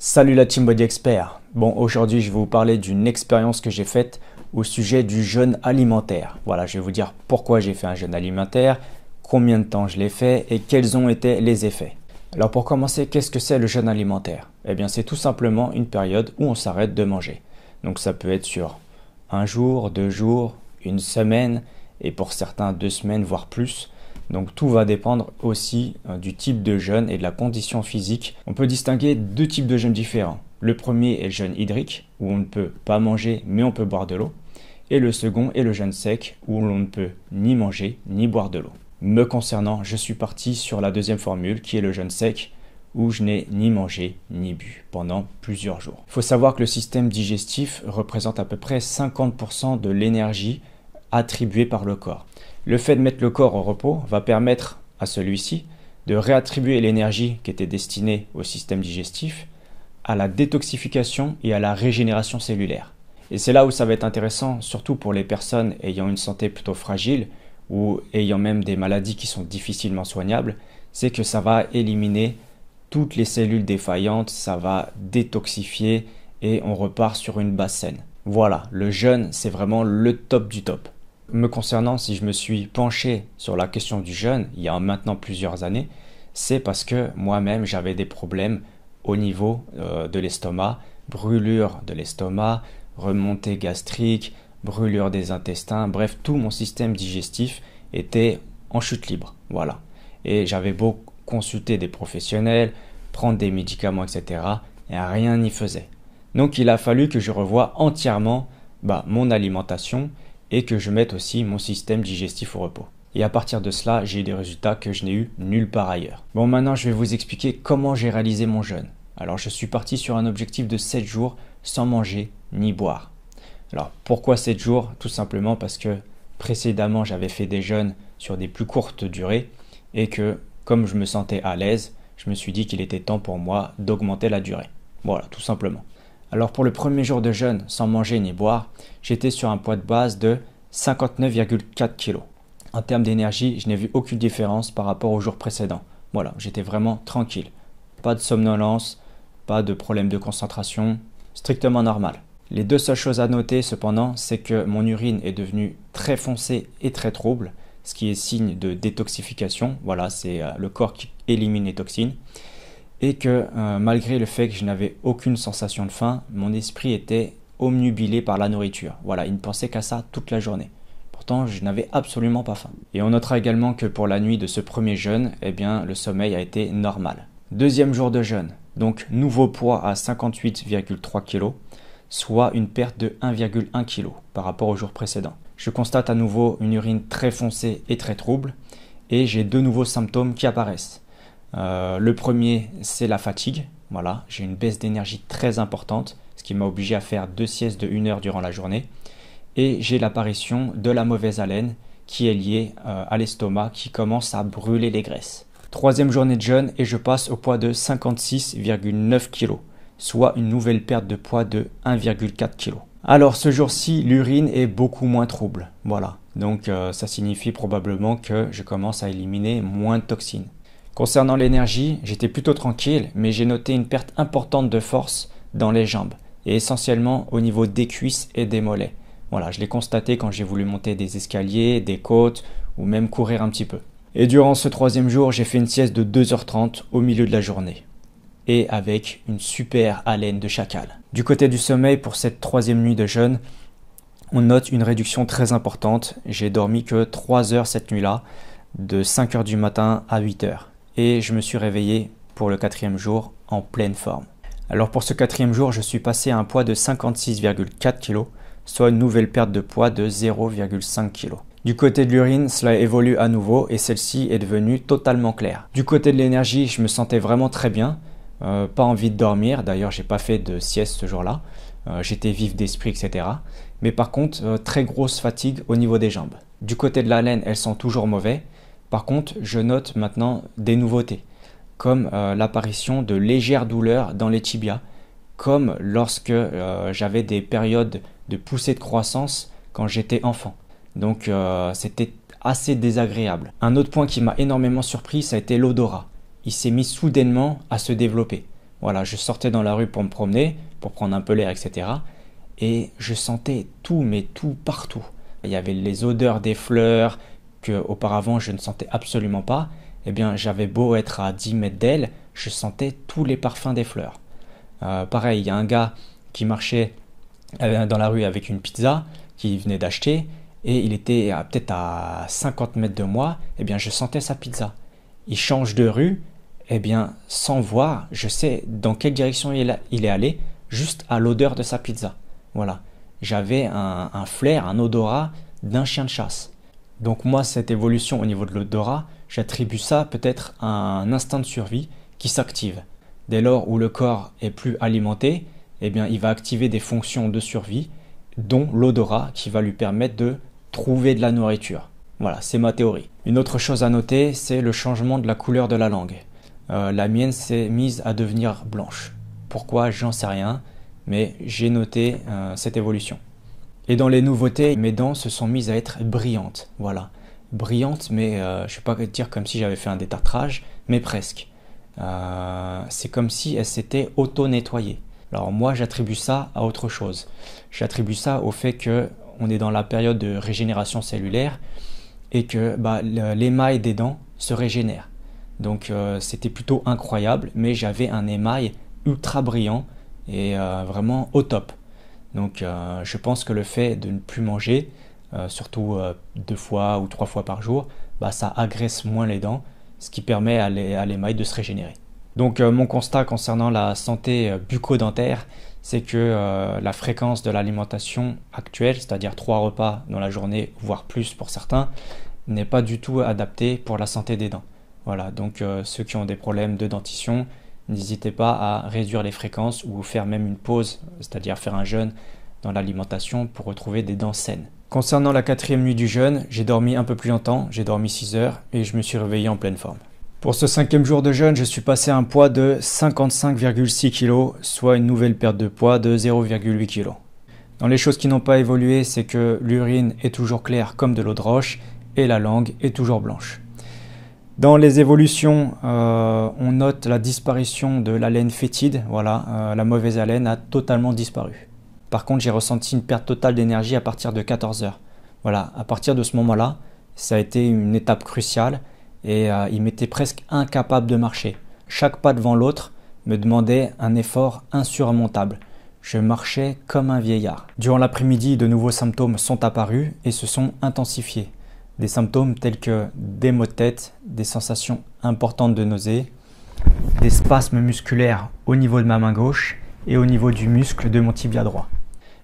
Salut la team Body Expert. Bon, aujourd'hui, je vais vous parler d'une expérience que j'ai faite au sujet du jeûne alimentaire. Voilà, je vais vous dire pourquoi j'ai fait un jeûne alimentaire, combien de temps je l'ai fait et quels ont été les effets. Alors pour commencer, qu'est-ce que c'est le jeûne alimentaire Eh bien, c'est tout simplement une période où on s'arrête de manger. Donc ça peut être sur un jour, deux jours, une semaine et pour certains deux semaines voire plus. Donc tout va dépendre aussi euh, du type de jeûne et de la condition physique. On peut distinguer deux types de jeûnes différents. Le premier est le jeûne hydrique, où on ne peut pas manger mais on peut boire de l'eau. Et le second est le jeûne sec, où l'on ne peut ni manger ni boire de l'eau. Me concernant, je suis parti sur la deuxième formule qui est le jeûne sec, où je n'ai ni mangé ni bu pendant plusieurs jours. Il faut savoir que le système digestif représente à peu près 50% de l'énergie Attribué par le corps. Le fait de mettre le corps au repos va permettre à celui-ci de réattribuer l'énergie qui était destinée au système digestif à la détoxification et à la régénération cellulaire. Et c'est là où ça va être intéressant, surtout pour les personnes ayant une santé plutôt fragile ou ayant même des maladies qui sont difficilement soignables, c'est que ça va éliminer toutes les cellules défaillantes, ça va détoxifier et on repart sur une base saine. Voilà, le jeûne, c'est vraiment le top du top. Me concernant, si je me suis penché sur la question du jeûne il y a maintenant plusieurs années, c'est parce que moi-même j'avais des problèmes au niveau euh, de l'estomac, brûlure de l'estomac, remontée gastrique, brûlure des intestins, bref, tout mon système digestif était en chute libre. Voilà. Et j'avais beau consulter des professionnels, prendre des médicaments, etc. Et rien n'y faisait. Donc il a fallu que je revoie entièrement bah, mon alimentation et que je mette aussi mon système digestif au repos. Et à partir de cela, j'ai des résultats que je n'ai eu nulle part ailleurs. Bon, maintenant, je vais vous expliquer comment j'ai réalisé mon jeûne. Alors, je suis parti sur un objectif de 7 jours sans manger ni boire. Alors, pourquoi 7 jours Tout simplement parce que précédemment, j'avais fait des jeûnes sur des plus courtes durées et que, comme je me sentais à l'aise, je me suis dit qu'il était temps pour moi d'augmenter la durée. Voilà, tout simplement. Alors pour le premier jour de jeûne, sans manger ni boire, j'étais sur un poids de base de 59,4 kg. En termes d'énergie, je n'ai vu aucune différence par rapport au jour précédent. Voilà, j'étais vraiment tranquille. Pas de somnolence, pas de problème de concentration, strictement normal. Les deux seules choses à noter cependant, c'est que mon urine est devenue très foncée et très trouble, ce qui est signe de détoxification. Voilà, c'est euh, le corps qui élimine les toxines et que euh, malgré le fait que je n'avais aucune sensation de faim, mon esprit était omnubilé par la nourriture. Voilà, il ne pensait qu'à ça toute la journée. Pourtant, je n'avais absolument pas faim. Et on notera également que pour la nuit de ce premier jeûne, eh bien, le sommeil a été normal. Deuxième jour de jeûne, donc nouveau poids à 58,3 kg, soit une perte de 1,1 kg par rapport au jour précédent. Je constate à nouveau une urine très foncée et très trouble, et j'ai deux nouveaux symptômes qui apparaissent. Euh, le premier, c'est la fatigue. Voilà, j'ai une baisse d'énergie très importante, ce qui m'a obligé à faire deux siestes de 1 heure durant la journée. Et j'ai l'apparition de la mauvaise haleine qui est liée euh, à l'estomac qui commence à brûler les graisses. Troisième journée de jeûne et je passe au poids de 56,9 kg, soit une nouvelle perte de poids de 1,4 kg. Alors ce jour-ci, l'urine est beaucoup moins trouble. Voilà, donc euh, ça signifie probablement que je commence à éliminer moins de toxines. Concernant l'énergie, j'étais plutôt tranquille, mais j'ai noté une perte importante de force dans les jambes, et essentiellement au niveau des cuisses et des mollets. Voilà, je l'ai constaté quand j'ai voulu monter des escaliers, des côtes, ou même courir un petit peu. Et durant ce troisième jour, j'ai fait une sieste de 2h30 au milieu de la journée. Et avec une super haleine de chacal. Du côté du sommeil, pour cette troisième nuit de jeûne, on note une réduction très importante. J'ai dormi que 3 heures cette nuit-là, de 5 h du matin à 8 h et je me suis réveillé pour le quatrième jour en pleine forme. Alors pour ce quatrième jour, je suis passé à un poids de 56,4 kg, soit une nouvelle perte de poids de 0,5 kg. Du côté de l'urine, cela évolue à nouveau et celle-ci est devenue totalement claire. Du côté de l'énergie, je me sentais vraiment très bien, euh, pas envie de dormir, d'ailleurs j'ai pas fait de sieste ce jour-là, euh, j'étais vif d'esprit, etc. Mais par contre, euh, très grosse fatigue au niveau des jambes. Du côté de la laine, elles sont toujours mauvaises, par contre, je note maintenant des nouveautés, comme euh, l'apparition de légères douleurs dans les tibias, comme lorsque euh, j'avais des périodes de poussée de croissance quand j'étais enfant. Donc euh, c'était assez désagréable. Un autre point qui m'a énormément surpris, ça a été l'odorat. Il s'est mis soudainement à se développer. Voilà, je sortais dans la rue pour me promener, pour prendre un peu l'air, etc. Et je sentais tout, mais tout partout. Il y avait les odeurs des fleurs, que auparavant je ne sentais absolument pas, eh bien j'avais beau être à 10 mètres d'elle, je sentais tous les parfums des fleurs. Euh, pareil, il y a un gars qui marchait euh, dans la rue avec une pizza qu'il venait d'acheter et il était peut-être à 50 mètres de moi, eh bien je sentais sa pizza. Il change de rue, eh bien sans voir, je sais dans quelle direction il est allé, juste à l'odeur de sa pizza. Voilà, j'avais un flair, un odorat d'un chien de chasse. Donc moi, cette évolution au niveau de l'odorat, j'attribue ça peut-être à un instinct de survie qui s'active. Dès lors où le corps est plus alimenté, eh bien, il va activer des fonctions de survie, dont l'odorat qui va lui permettre de trouver de la nourriture. Voilà, c'est ma théorie. Une autre chose à noter, c'est le changement de la couleur de la langue. Euh, la mienne s'est mise à devenir blanche. Pourquoi J'en sais rien, mais j'ai noté euh, cette évolution. Et dans les nouveautés, mes dents se sont mises à être brillantes. Voilà. Brillantes, mais euh, je ne vais pas dire comme si j'avais fait un détartrage, mais presque. Euh, c'est comme si elles s'étaient auto-nettoyées. Alors moi, j'attribue ça à autre chose. J'attribue ça au fait que on est dans la période de régénération cellulaire et que bah, l'émail des dents se régénère. Donc euh, c'était plutôt incroyable, mais j'avais un émail ultra brillant et vraiment au top. Donc euh, je pense que le fait de ne plus manger, euh, surtout euh, deux fois ou trois fois par jour, bah, ça agresse moins les dents, ce qui permet à l'émail de se régénérer. Donc mon constat concernant la santé bucco-dentaire, c'est que la fréquence de l'alimentation actuelle, c'est-à-dire trois repas dans la journée, voire plus pour certains, n'est pas du tout adaptée pour la santé des dents. Voilà, donc ceux qui ont des problèmes de dentition, n'hésitez pas à réduire les fréquences ou faire même une pause, c'est-à-dire faire un jeûne dans l'alimentation pour retrouver des dents saines. Concernant la quatrième nuit du jeûne, j'ai dormi un peu plus longtemps, j'ai dormi 6 heures et je me suis réveillé en pleine forme. Pour ce cinquième jour de jeûne, je suis passé à un poids de 55,6 kg, soit une nouvelle perte de poids de 0,8 kg. Dans les choses qui n'ont pas évolué, c'est que l'urine est toujours claire comme de l'eau de roche et la langue est toujours blanche. Dans les évolutions, euh, on note la disparition de l'haleine fétide. Voilà, euh, la mauvaise haleine a totalement disparu. Par contre, j'ai ressenti une perte totale d'énergie à partir de 14 heures. Voilà, à partir de ce moment-là, ça a été une étape cruciale et euh, il m'était presque incapable de marcher. Chaque pas devant l'autre me demandait un effort insurmontable. Je marchais comme un vieillard. Durant l'après-midi, de nouveaux symptômes sont apparus et se sont intensifiés des symptômes tels que des maux de tête, des sensations importantes de nausée, des spasmes musculaires au niveau de ma main gauche et au niveau du muscle de mon tibia droit.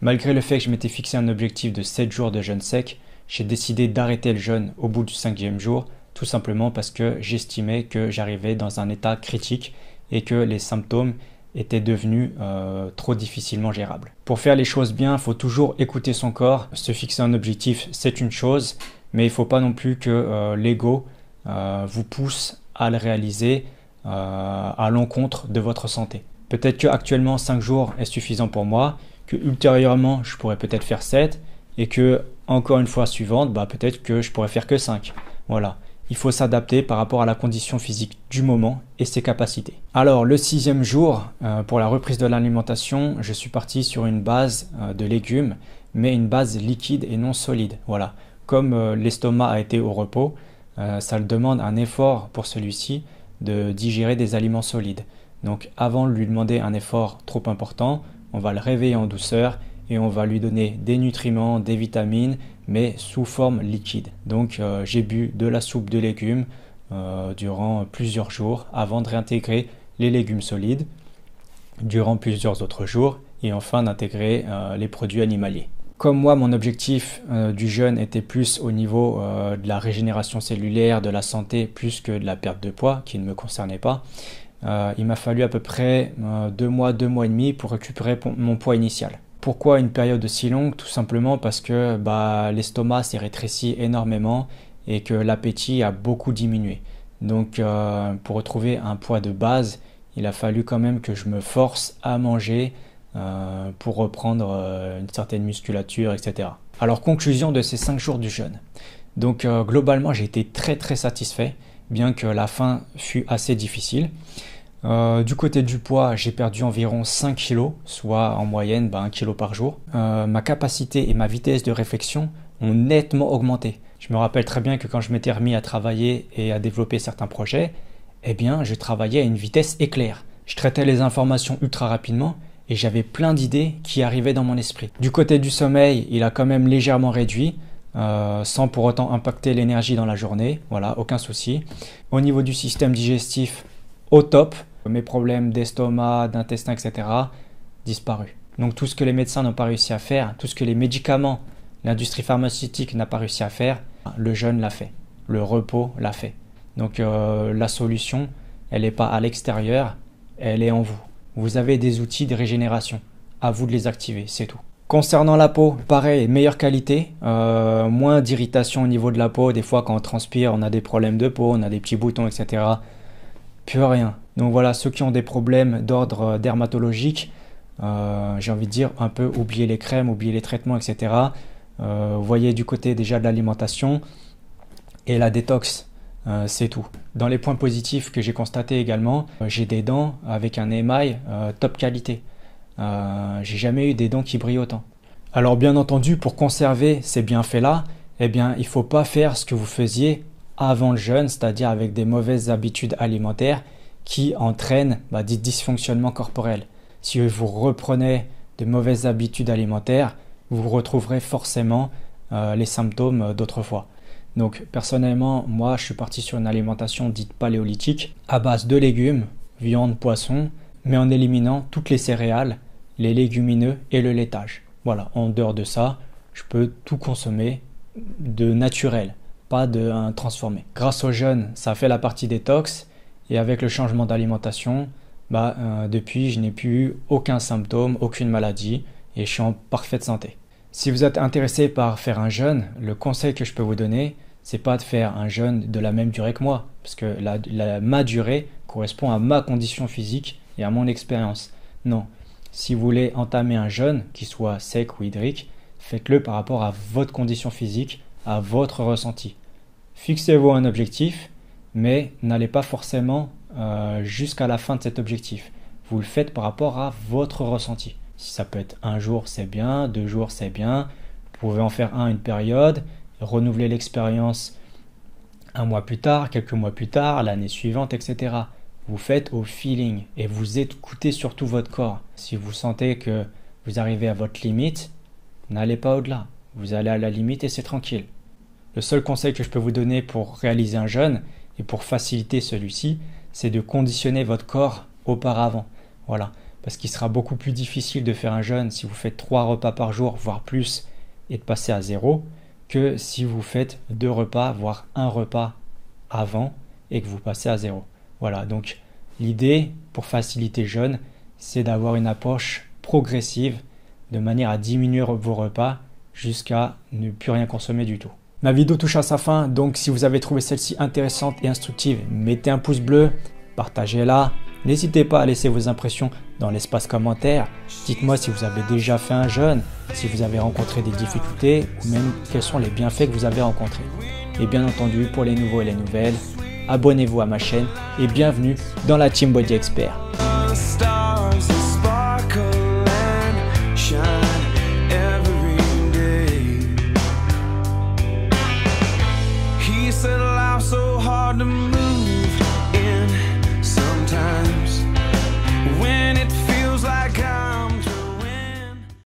Malgré le fait que je m'étais fixé un objectif de 7 jours de jeûne sec, j'ai décidé d'arrêter le jeûne au bout du cinquième jour, tout simplement parce que j'estimais que j'arrivais dans un état critique et que les symptômes étaient devenus euh, trop difficilement gérables. Pour faire les choses bien, il faut toujours écouter son corps. Se fixer un objectif, c'est une chose, mais il ne faut pas non plus que euh, l'ego euh, vous pousse à le réaliser euh, à l'encontre de votre santé. Peut-être qu'actuellement actuellement 5 jours est suffisant pour moi, que ultérieurement je pourrais peut-être faire 7 et que encore une fois suivante, bah, peut-être que je pourrais faire que 5. Voilà. Il faut s'adapter par rapport à la condition physique du moment et ses capacités. Alors le sixième jour, pour la reprise de l'alimentation, je suis parti sur une base de légumes, mais une base liquide et non solide. Voilà comme euh, l'estomac a été au repos, euh, ça le demande un effort pour celui-ci de digérer des aliments solides. Donc avant de lui demander un effort trop important, on va le réveiller en douceur et on va lui donner des nutriments, des vitamines, mais sous forme liquide. Donc euh, j'ai bu de la soupe de légumes durant plusieurs jours avant de réintégrer les légumes solides durant plusieurs autres jours et enfin d'intégrer les produits animaliers comme moi, mon objectif euh, du jeûne était plus au niveau euh, de la régénération cellulaire, de la santé, plus que de la perte de poids, qui ne me concernait pas, euh, il m'a fallu à peu près deux mois, deux mois et demi pour récupérer mon poids initial. Pourquoi une période si longue Tout simplement parce que bah, l'estomac s'est rétréci énormément et que l'appétit a beaucoup diminué. Donc pour retrouver un poids de base, il a fallu quand même que je me force à manger euh, pour reprendre euh, une certaine musculature, etc. Alors conclusion de ces 5 jours du jeûne. Donc euh, globalement j'ai été très très satisfait, bien que la fin fût assez difficile. du côté du poids, j'ai perdu environ 5 kg, soit en moyenne 1 ben, kg par jour. ma capacité et ma vitesse de réflexion ont nettement augmenté. Je me rappelle très bien que quand je m'étais remis à travailler et à développer certains projets, eh bien, je travaillais à une vitesse éclair. Je traitais les informations ultra rapidement et j'avais plein d'idées qui arrivaient dans mon esprit. Du côté du sommeil, il a quand même légèrement réduit, euh, sans pour autant impacter l'énergie dans la journée, voilà, aucun souci. Au niveau du système digestif, au top, mes problèmes d'estomac, d'intestin, etc., disparus. Donc tout ce que les médecins n'ont pas réussi à faire, tout ce que les médicaments, l'industrie pharmaceutique n'a pas réussi à faire, le jeûne l'a fait, le repos l'a fait. Donc euh, la solution, elle n'est pas à l'extérieur, elle est en vous. Vous avez des outils de régénération. À vous de les activer, c'est tout. Concernant la peau, pareil, meilleure qualité, euh, moins d'irritation au niveau de la peau. Des fois, quand on transpire, on a des problèmes de peau, on a des petits boutons, etc. Plus rien. Donc voilà, ceux qui ont des problèmes d'ordre dermatologique, euh, j'ai envie de dire un peu oublier les crèmes, oublier les traitements, etc. Euh, vous voyez du côté déjà de l'alimentation et la détox. Euh, c'est tout. Dans les points positifs que j'ai constatés également, euh, j'ai des dents avec un émail euh, top qualité. j'ai jamais eu des dents qui brillent autant. Alors bien entendu, pour conserver ces bienfaits-là, eh bien, il faut pas faire ce que vous faisiez avant le jeûne, c'est-à-dire avec des mauvaises habitudes alimentaires qui entraînent bah, des dysfonctionnements corporels. Si vous reprenez de mauvaises habitudes alimentaires, vous retrouverez forcément les symptômes d'autrefois. Donc personnellement, moi je suis parti sur une alimentation dite paléolithique à base de légumes, viande, poisson, mais en éliminant toutes les céréales, les légumineux et le laitage. Voilà, en dehors de ça, je peux tout consommer de naturel, pas de transformé. Grâce au jeûne, ça fait la partie détox et avec le changement d'alimentation, bah, euh, depuis je n'ai plus eu aucun symptôme, aucune maladie et je suis en parfaite santé. Si vous êtes intéressé par faire un jeûne, le conseil que je peux vous donner, c'est pas de faire un jeûne de la même durée que moi, parce que ma durée correspond à ma condition physique et à mon expérience. Non. Si vous voulez entamer un jeûne, qui soit sec ou hydrique, faites-le par rapport à votre condition physique, à votre ressenti. Fixez-vous un objectif, mais n'allez pas forcément euh, jusqu'à la fin de cet objectif. Vous le faites par rapport à votre ressenti. Si ça peut être un jour, c'est bien, deux jours, c'est bien. Vous pouvez en faire un une période, renouveler l'expérience un mois plus tard, quelques mois plus tard, l'année suivante, etc. Vous faites au feeling et vous écoutez surtout votre corps. Si vous sentez que vous arrivez à votre limite, n'allez pas au-delà. Vous allez à la limite et c'est tranquille. Le seul conseil que je peux vous donner pour réaliser un jeûne et pour faciliter celui-ci, c'est de conditionner votre corps auparavant. Voilà. Parce qu'il sera beaucoup plus difficile de faire un jeûne si vous faites trois repas par jour, voire plus, et de passer à zéro, que si vous faites deux repas, voire un repas avant et que vous passez à zéro. Voilà, donc l'idée pour faciliter jeûne, c'est d'avoir une approche progressive de manière à diminuer vos repas jusqu'à ne plus rien consommer du tout. Ma vidéo touche à sa fin, donc si vous avez trouvé celle-ci intéressante et instructive, mettez un pouce bleu, partagez-la, N'hésitez pas à laisser vos impressions dans l'espace commentaire. Dites-moi si vous avez déjà fait un jeûne, si vous avez rencontré des difficultés ou même quels sont les bienfaits que vous avez rencontrés. Et bien entendu, pour les nouveaux et les nouvelles, abonnez-vous à ma chaîne et bienvenue dans la Team Body Expert.